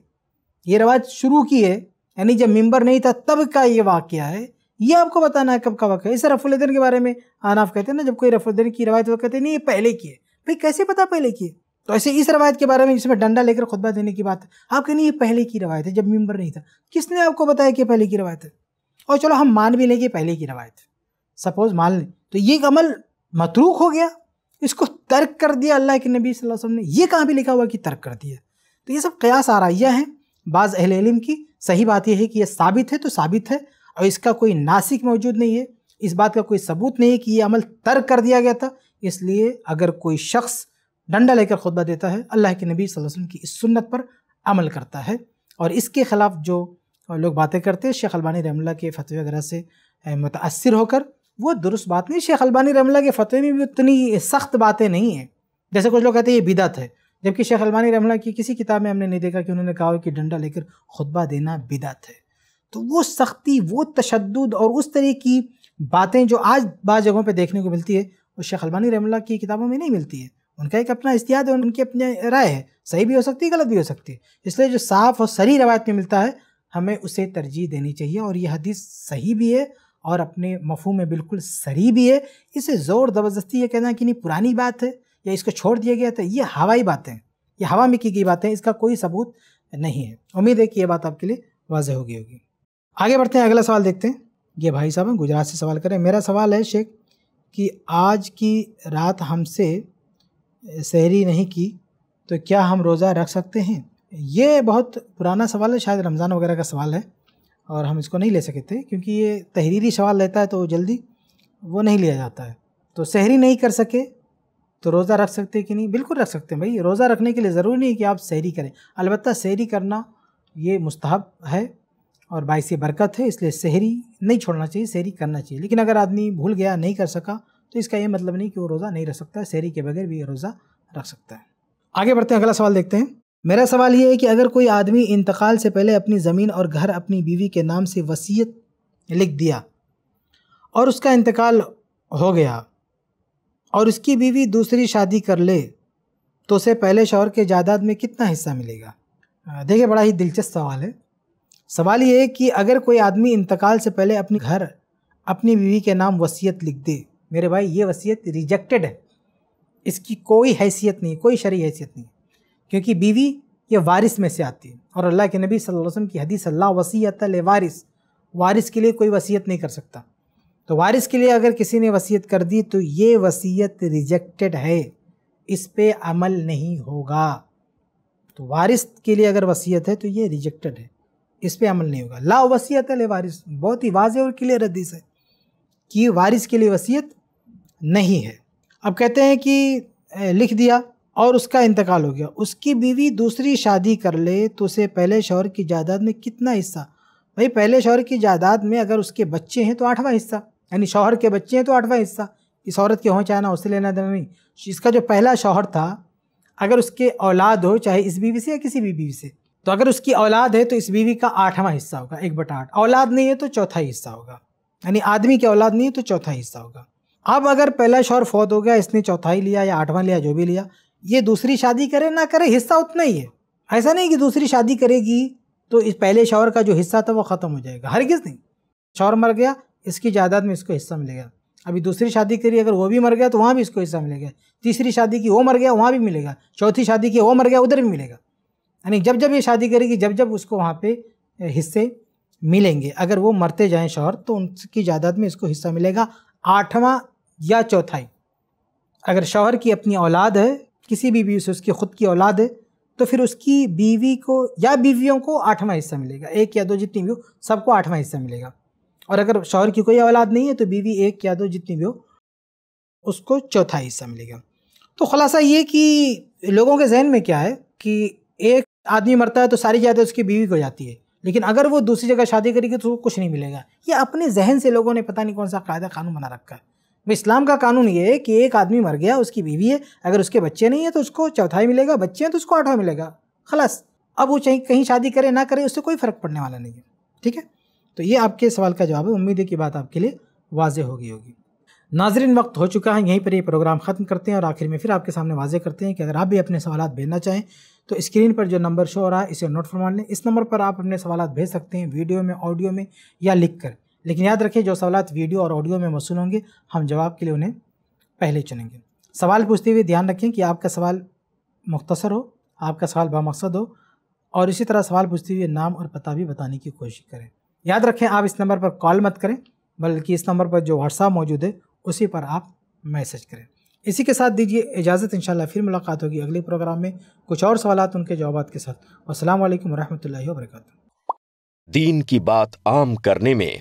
ये रवायत शुरू की है यानी जब मेम्बर नहीं था तब का ये वाक़ है ये आपको बताना है कब का वाक़ है इसे रफुलद्दीन के बारे में आनाफ कहते हैं ना जब कोई रफुलदीन की रवायत वो कहते हैं नहीं ये पहले की है भाई कैसे पता पहले की है तो ऐसे इस रवायत के बारे में जिसमें डंडा लेकर खुतबा देने की बात है आप कहनी ये पहले की रवायत है जब मेम्बर नहीं था किसने आपको बताया कि पहले की रवायत है और चलो हम मान भी लेंगे पहले की रवायत है सपोज मान लें तो ये अमल मतरूक हो गया इसको तर्क कर दिया अल्लाह के नबी वसल्लम ने ये कहाँ भी लिखा हुआ कि तर्क कर दिया तो ये सब कयास आराइया हैं बाज़ अहल इलम की सही बात यह है कि यह साबित है तो साबित है और इसका कोई नासिक मौजूद नहीं है इस बात का कोई सबूत नहीं है कि ये अमल तर्क कर दिया गया था इसलिए अगर कोई शख्स डंडा लेकर खुतबा देता है अल्लाह के नबी वसल्लम की इस सुन्नत पर अमल करता है और इसके ख़िलाफ़ जो लोग बातें करते हैं शेख अलबानी रहमल्ला के फतवे वगैरह से मुतासर होकर वो दुरुस्त बात नहीं शेख अलबानी रमला के फतवे में भी उतनी सख्त बातें नहीं हैं जैसे कुछ लोग कहते हैं ये बिदत है जबकि शेख अलबानी रमला की किसी किताब में हमने नहीं देखा कि उन्होंने कहा कि डंडा लेकर खुतबा देना बिदत है तो वो सख्ती वो तशद और उस तरह की बातें जो आज बाज़ जगहों पर देखने को मिलती है वो शेख अलबानी रहमल्ला की किताबों में नहीं मिलती है उनका एक अपना इश्तिहाद है उनकी अपनी राय है सही भी हो सकती है गलत भी हो सकती है इसलिए जो साफ़ और सही रवायत में मिलता है हमें उसे तरजीह देनी चाहिए और यह हदीस सही भी है और अपने मफहम में बिल्कुल सरी भी है इसे ज़ोर ज़बरदस्ती ये कहना कि नहीं पुरानी बात है या इसको छोड़ दिया गया था तो ये हवाई बातें ये हवा में की गई बातें इसका कोई सबूत नहीं है उम्मीद है कि यह बात आपके लिए वाजह हो गई होगी आगे बढ़ते हैं अगला सवाल देखते हैं ये भाई साहब हैं गुजरात से सवाल करें मेरा सवाल है शेख कि आज की रात हमसे सहरी नहीं की तो क्या हम रोज़ा रख सकते हैं ये बहुत पुराना सवाल है शायद रमज़ान वगैरह का सवाल है और हम इसको नहीं ले सके थे क्योंकि ये तहरीरी सवाल रहता है तो जल्दी वो नहीं लिया जाता है तो सहरी नहीं कर सके तो रोज़ा रख सकते कि नहीं बिल्कुल रख सकते हैं भाई रोज़ा रखने के लिए ज़रूरी नहीं कि आप सहरी करें अलबत् सहरी करना ये मुस्तहब है और बाईस बरकत है इसलिए सहरी नहीं छोड़ना चाहिए सहरी करना चाहिए लेकिन अगर आदमी भूल गया नहीं कर सका तो इसका ये मतलब नहीं कि वो रोज़ा नहीं रख सकता है शहरी के बगैर भी ये रोज़ा रख सकता है आगे बढ़ते हैं अगला सवाल देखते हैं मेरा सवाल ये है कि अगर कोई आदमी इंतकाल से पहले अपनी ज़मीन और घर अपनी बीवी के नाम से वसीयत लिख दिया और उसका इंतकाल हो गया और उसकी बीवी दूसरी शादी कर ले तो उसे पहले शौहर के जायदाद में कितना हिस्सा मिलेगा देखिए बड़ा ही दिलचस्प सवाल है सवाल ये है कि अगर कोई आदमी इंतकाल से पहले अपने घर अपनी बीवी के नाम वसीयत लिख दे मेरे भाई ये वसीयत रिजेक्टेड है इसकी कोई हैसियत नहीं कोई शरी हैसियत नहीं क्योंकि बीवी ये वारिस में से आती है और अल्लाह के नबी सल्लल्लाहु अलैहि वसल्लम की हदीस अल्लाह वसीयत ले वारिस वारिस के लिए कोई वसीयत नहीं कर सकता तो वारिस के लिए अगर किसी ने वसीयत कर दी तो ये वसीयत रिजेक्टेड है इस पर अमल नहीं होगा तो वारिस के लिए अगर वसीयत है तो ये रिजेक्टेड है इस पर अमल नहीं होगा ला वसीयत ले वारिस बहुत ही वाज और क्लियर हदीस है कि वारिस के लिए वसीयत नहीं है अब कहते हैं कि लिख दिया और उसका इंतकाल हो गया उसकी बीवी दूसरी शादी कर ले तो उसे पहले शौहर की जायदाद में कितना हिस्सा भाई पहले शौहर की जायदाद में अगर उसके बच्चे हैं तो आठवां हिस्सा यानी शौहर के बच्चे हैं तो आठवां हिस्सा इस औरत के हों चाहे ना उससे लेना देना नहीं इसका जो पहला शौहर था अगर उसके औलाद हो चाहे इस बीवी से या किसी भी बीवी से तो अगर उसकी औलाद है तो इस बीवी का आठवां हिस्सा होगा एक बटा आठ औलाद नहीं है तो चौथा हिस्सा होगा यानी आदमी की औलाद नहीं है तो चौथा हिस्सा होगा अब अगर पहला शौर फौत हो गया इसने चौथाई लिया या आठवां लिया जो भी लिया ये दूसरी शादी करे ना करे हिस्सा उतना ही है ऐसा नहीं कि दूसरी शादी करेगी तो इस पहले शौहर का जो हिस्सा था वो ख़त्म हो जाएगा हर किस नहीं शोर मर गया इसकी जायदाद में इसको हिस्सा मिलेगा अभी दूसरी शादी करी अगर वो भी मर गया तो वहाँ भी इसको हिस्सा मिलेगा तीसरी शादी की वो मर गया वहाँ भी मिलेगा चौथी शादी की वो मर गया उधर भी मिलेगा यानी जब जब ये शादी करेगी जब जब उसको वहाँ पे हिस्से मिलेंगे अगर वो मरते जाएँ शौहर तो उनकी जायदाद में इसको हिस्सा मिलेगा आठवां या चौथाई अगर शौहर की अपनी औलाद है किसी भी बीवी से उसकी खुद की औलाद है तो फिर उसकी बीवी को या बीवियों को आठवां हिस्सा मिलेगा एक या दो जितनी भी हो सबको आठवां हिस्सा मिलेगा और अगर शौहर की कोई औलाद नहीं है तो बीवी एक या दो जितनी भी हो उसको चौथा हिस्सा मिलेगा तो खुलासा ये कि लोगों के जहन में क्या है कि एक आदमी मरता है तो सारी जायदाद उसकी बीवी को जाती है लेकिन अगर वो दूसरी जगह शादी करेगी तो उसको कुछ नहीं मिलेगा ये अपने जहन से लोगों ने पता नहीं कौन सा कायदा कानून बना रखा है इस्लाम का कानून ये है कि एक आदमी मर गया उसकी बीवी है अगर उसके बच्चे नहीं है तो उसको चौथाई मिलेगा बच्चे हैं तो उसको आठवा मिलेगा खलास अब वो चाहे कहीं शादी करे ना करे उससे कोई फ़र्क पड़ने वाला नहीं है ठीक है तो ये आपके सवाल का जवाब है उम्मीद है कि बात आपके लिए वाजह होगी होगी नाजरीन वक्त हो चुका है यहीं पर ये प्रोग्राम ख़त्म करते हैं और आखिर में फिर आपके सामने वाजे करते हैं कि अगर आप भी अपने सवाल भेजना चाहें तो स्क्रीन पर जो नंबर शो हो रहा है इसे नोट फरमा लें इस नंबर पर आप अपने सवाल भेज सकते हैं वीडियो में ऑडियो में या लिख कर लेकिन याद रखें जो सवाल वीडियो और ऑडियो में मौसू होंगे हम जवाब के लिए उन्हें पहले चुनेंगे सवाल पूछते हुए ध्यान रखें कि आपका सवाल मुख्तसर हो आपका सवाल बामकसद हो और इसी तरह सवाल पूछते हुए नाम और पता भी बताने की कोशिश करें याद रखें आप इस नंबर पर कॉल मत करें बल्कि इस नंबर पर जो व्हाट्सअप मौजूद है उसी पर आप मैसेज करें इसी के साथ दीजिए इजाज़त इन फिर मुलाकात होगी अगले प्रोग्राम में कुछ और सवाल उनके जवाब के साथ असल वरहमल वर्क दीन की बात आम करने में